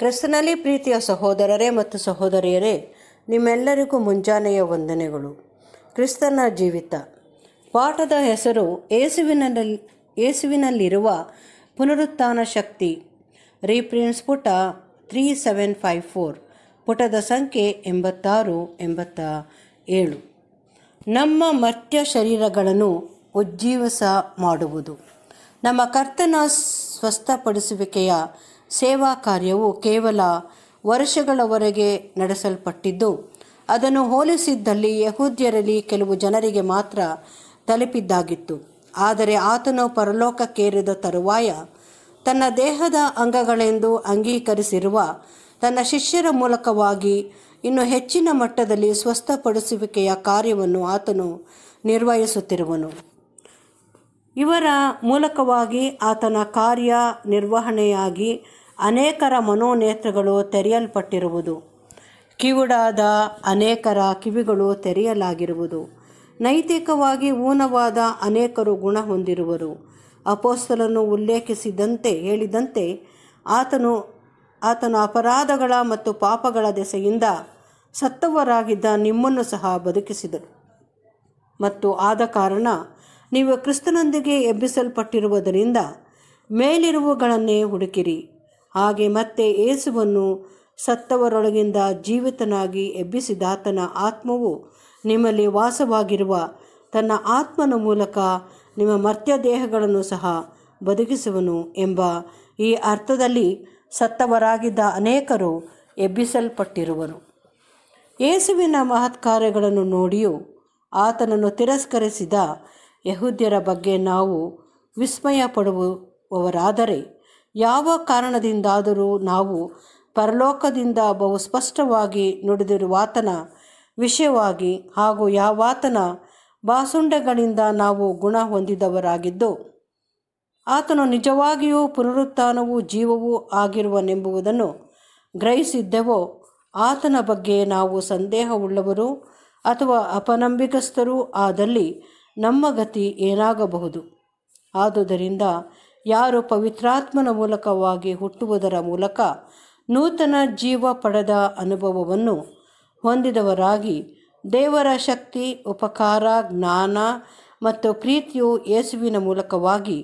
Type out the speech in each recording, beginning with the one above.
ಕ್ರಿಸ್ತನಲ್ಲಿ ಪ್ರೀತಿಯ ಸಹೋದರರೇ ಮತ್ತು ಸಹೋದರಿಯರೇ ನಿಮ್ಮೆಲ್ಲರಿಗೂ ಮುಂಜಾನೆಯ ವಂದನೆಗಳು ಕ್ರಿಸ್ತನ ಜೀವಿತ ಪಾಠದ ಹೆಸರು ಏಸುವಿನಲ್ಲಿ ಏಸುವಿನಲ್ಲಿರುವ ಪುನರುತ್ಥಾನ ಶಕ್ತಿ ರೀಪ್ರಿನ್ಸ್ ಪುಟ ತ್ರೀ ಸೆವೆನ್ ಫೈವ್ ಫೋರ್ ಪುಟದ ಸಂಖ್ಯೆ ಎಂಬತ್ತಾರು ಎಂಬತ್ತ ಏಳು ನಮ್ಮ ಮರ್ತ್ಯ ಶರೀರಗಳನ್ನು ಉಜ್ಜೀವಸ ಮಾಡುವುದು ನಮ್ಮ ಕರ್ತನ ಸ್ವಸ್ಥಪಡಿಸುವಿಕೆಯ ಸೇವಾ ಕಾರ್ಯವು ಕೇವಲ ವರ್ಷಗಳವರೆಗೆ ನಡೆಸಲ್ಪಟ್ಟಿದ್ದು ಅದನ್ನು ಹೋಲಿಸಿದ್ದಲ್ಲಿ ಯಹೂದ್ಯರಲ್ಲಿ ಕೆಲವು ಜನರಿಗೆ ಮಾತ್ರ ತಲುಪಿದ್ದಾಗಿತ್ತು ಆದರೆ ಆತನು ಪರಲೋಕಕ್ಕೇರಿದ ತರುವಾಯ ತನ್ನ ದೇಹದ ಅಂಗಗಳೆಂದು ಅಂಗೀಕರಿಸಿರುವ ತನ್ನ ಶಿಷ್ಯರ ಮೂಲಕವಾಗಿ ಇನ್ನು ಹೆಚ್ಚಿನ ಮಟ್ಟದಲ್ಲಿ ಸ್ವಸ್ಥಪಡಿಸುವಿಕೆಯ ಕಾರ್ಯವನ್ನು ಆತನು ನಿರ್ವಹಿಸುತ್ತಿರುವನು ಇವರ ಮೂಲಕವಾಗಿ ಆತನ ಕಾರ್ಯ ನಿರ್ವಹಣೆಯಾಗಿ ಅನೇಕರ ಮನೋನೇತ್ರಗಳು ತೆರೆಯಲ್ಪಟ್ಟಿರುವುದು ಕಿವುಡಾದ ಅನೇಕರ ಕಿವಿಗಳು ತೆರೆಯಲಾಗಿರುವುದು ನೈತಿಕವಾಗಿ ಊನವಾದ ಅನೇಕರು ಗುಣ ಹೊಂದಿರುವರು ಅಪೋಸ್ತಲನ್ನು ಉಲ್ಲೇಖಿಸಿದಂತೆ ಹೇಳಿದಂತೆ ಆತನು ಆತನು ಅಪರಾಧಗಳ ಮತ್ತು ಪಾಪಗಳ ದೆಸೆಯಿಂದ ಸತ್ತವರಾಗಿದ್ದ ನಿಮ್ಮನ್ನು ಸಹ ಬದುಕಿಸಿದರು ಮತ್ತು ಆದ ಕಾರಣ ನೀವು ಕ್ರಿಸ್ತನೊಂದಿಗೆ ಎಬ್ಬಿಸಲ್ಪಟ್ಟಿರುವುದರಿಂದ ಮೇಲಿರುವುಗಳನ್ನೇ ಹುಡುಕಿರಿ ಹಾಗೆ ಮತ್ತೆ ಏಸುವನ್ನು ಸತ್ತವರೊಳಗಿಂದ ಜೀವಿತನಾಗಿ ಎಬ್ಬಿಸಿದಾತನ ಆತ್ಮವು ನಿಮ್ಮಲ್ಲಿ ವಾಸವಾಗಿರುವ ತನ್ನ ಆತ್ಮನ ಮೂಲಕ ನಿಮ್ಮ ಮರ್ತ್ಯ ದೇಹಗಳನ್ನು ಸಹ ಬದುಕಿಸುವನು ಎಂಬ ಈ ಅರ್ಥದಲ್ಲಿ ಸತ್ತವರಾಗಿದ್ದ ಅನೇಕರು ಎಬ್ಬಿಸಲ್ಪಟ್ಟಿರುವರು ಯೇಸುವಿನ ಮಹತ್ಕಾರ್ಯಗಳನ್ನು ನೋಡಿಯೂ ಆತನನ್ನು ತಿರಸ್ಕರಿಸಿದ ಯಹೂದ್ಯರ ಬಗ್ಗೆ ನಾವು ವಿಸ್ಮಯ ಪಡುವವರಾದರೆ ಯಾವ ಕಾರಣದಿಂದಾದರೂ ನಾವು ಪರಲೋಕದಿಂದ ಬಹು ಸ್ಪಷ್ಟವಾಗಿ ನುಡಿದಿರುವಾತನ ವಿಷಯವಾಗಿ ಹಾಗೂ ಯಾವಾತನ ಬಾಸುಂಡಗಳಿಂದ ನಾವು ಗುಣ ಹೊಂದಿದವರಾಗಿದ್ದು ಆತನು ನಿಜವಾಗಿಯೂ ಪುನರುತ್ಥಾನವೂ ಜೀವವೂ ಆಗಿರುವನೆಂಬುದನ್ನು ಗ್ರಹಿಸಿದ್ದೆವೋ ಆತನ ಬಗ್ಗೆ ನಾವು ಸಂದೇಹವುಳ್ಳವರು ಅಥವಾ ಅಪನಂಬಿಕಸ್ಥರೂ ಆದಲ್ಲಿ ನಮ್ಮ ಗತಿ ಏನಾಗಬಹುದು ಆದುದರಿಂದ ಯಾರು ಪವಿತ್ರಾತ್ಮನ ಮೂಲಕವಾಗಿ ಹುಟ್ಟುವುದರ ಮೂಲಕ ನೂತನ ಜೀವ ಪಡೆದ ಅನುಭವವನ್ನು ಹೊಂದಿದವರಾಗಿ ದೇವರ ಶಕ್ತಿ ಉಪಕಾರ ಜ್ಞಾನ ಮತ್ತು ಪ್ರೀತಿಯು ಯೇಸುವಿನ ಮೂಲಕವಾಗಿ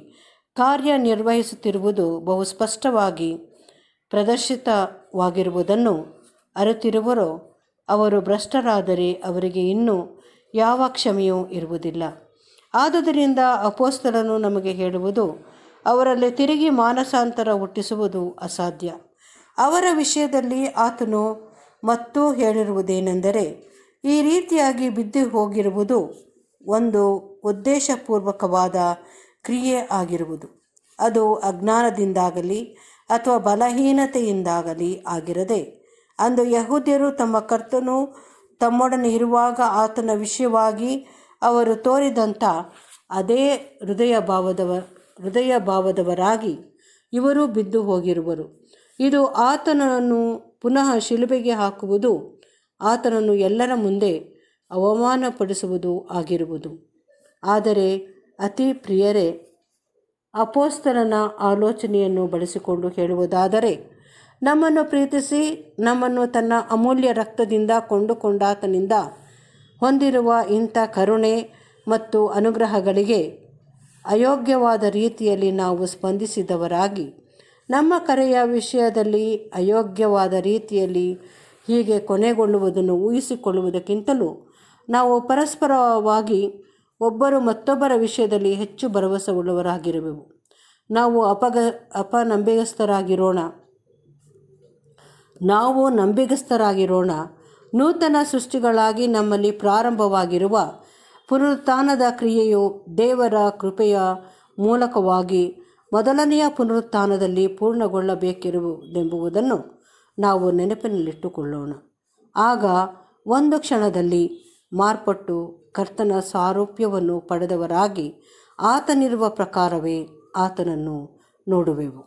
ಕಾರ್ಯನಿರ್ವಹಿಸುತ್ತಿರುವುದು ಬಹು ಸ್ಪಷ್ಟವಾಗಿ ಪ್ರದರ್ಶಿತವಾಗಿರುವುದನ್ನು ಅರಿತಿರುವರೋ ಅವರು ಭ್ರಷ್ಟರಾದರೆ ಅವರಿಗೆ ಇನ್ನೂ ಯಾವ ಕ್ಷಮೆಯೂ ಇರುವುದಿಲ್ಲ ಆದುದರಿಂದ ಅಪೋಸ್ತಲನು ನಮಗೆ ಹೇಳುವುದು ಅವರಲ್ಲಿ ತಿರುಗಿ ಮಾನಸಾಂತರ ಹುಟ್ಟಿಸುವುದು ಅಸಾಧ್ಯ ಅವರ ವಿಷಯದಲ್ಲಿ ಆತನು ಮತ್ತೂ ಹೇಳಿರುವುದೇನೆಂದರೆ ಈ ರೀತಿಯಾಗಿ ಬಿದ್ದು ಹೋಗಿರುವುದು ಒಂದು ಉದ್ದೇಶಪೂರ್ವಕವಾದ ಕ್ರಿಯೆ ಆಗಿರುವುದು ಅದು ಅಜ್ಞಾನದಿಂದಾಗಲಿ ಅಥವಾ ಬಲಹೀನತೆಯಿಂದಾಗಲಿ ಆಗಿರದೆ ಅಂದು ಯಹೂದ್ಯರು ತಮ್ಮ ಕರ್ತನು ತಮ್ಮೊಡನೆ ಇರುವಾಗ ಆತನ ವಿಷಯವಾಗಿ ಅವರು ತೋರಿದಂಥ ಅದೇ ಹೃದಯ ಭಾವದವ ಹೃದಯ ಭಾವದವರಾಗಿ ಇವರು ಬಿದ್ದು ಹೋಗಿರುವರು ಇದು ಆತನನ್ನು ಪುನಃ ಶಿಲುಬೆಗೆ ಹಾಕುವುದು ಆತನನ್ನು ಎಲ್ಲರ ಮುಂದೆ ಅವಮಾನಪಡಿಸುವುದು ಆಗಿರುವುದು ಆದರೆ ಅತಿ ಪ್ರಿಯರೇ ಅಪೋಸ್ತರನ ಆಲೋಚನೆಯನ್ನು ಬಳಸಿಕೊಂಡು ಹೇಳುವುದಾದರೆ ನಮ್ಮನ್ನು ಪ್ರೀತಿಸಿ ನಮ್ಮನ್ನು ತನ್ನ ಅಮೂಲ್ಯ ರಕ್ತದಿಂದ ಕೊಂಡುಕೊಂಡಾತನಿಂದ ಹೊಂದಿರುವ ಇಂಥ ಕರುಣೆ ಮತ್ತು ಅನುಗ್ರಹಗಳಿಗೆ ಅಯೋಗ್ಯವಾದ ರೀತಿಯಲ್ಲಿ ನಾವು ಸ್ಪಂದಿಸಿದವರಾಗಿ ನಮ್ಮ ಕರೆಯ ವಿಷಯದಲ್ಲಿ ಅಯೋಗ್ಯವಾದ ರೀತಿಯಲ್ಲಿ ಹೀಗೆ ಕೊನೆಗೊಳ್ಳುವುದನ್ನು ಊಹಿಸಿಕೊಳ್ಳುವುದಕ್ಕಿಂತಲೂ ನಾವು ಪರಸ್ಪರವಾಗಿ ಒಬ್ಬರು ಮತ್ತೊಬ್ಬರ ವಿಷಯದಲ್ಲಿ ಹೆಚ್ಚು ಉಳ್ಳವರಾಗಿರಬೇಕು ನಾವು ಅಪಗ ಅಪನಂಬಿಗಸ್ಥರಾಗಿರೋಣ ನಾವು ನಂಬಿಗಸ್ಥರಾಗಿರೋಣ ನೂತನ ಸೃಷ್ಟಿಗಳಾಗಿ ನಮ್ಮಲ್ಲಿ ಪ್ರಾರಂಭವಾಗಿರುವ ಪುನರುತ್ಥಾನದ ಕ್ರಿಯೆಯು ದೇವರ ಕೃಪೆಯ ಮೂಲಕವಾಗಿ ಮೊದಲನೆಯ ಪುನರುತ್ಥಾನದಲ್ಲಿ ಪೂರ್ಣಗೊಳ್ಳಬೇಕಿರುವುದೆಂಬುವುದನ್ನು ನಾವು ನೆನಪಿನಲ್ಲಿಟ್ಟುಕೊಳ್ಳೋಣ ಆಗ ಒಂದು ಕ್ಷಣದಲ್ಲಿ ಮಾರ್ಪಟ್ಟು ಕರ್ತನ ಸಾರೂಪ್ಯವನ್ನು ಪಡೆದವರಾಗಿ ಆತನಿರುವ ಪ್ರಕಾರವೇ ಆತನನ್ನು ನೋಡುವೆವು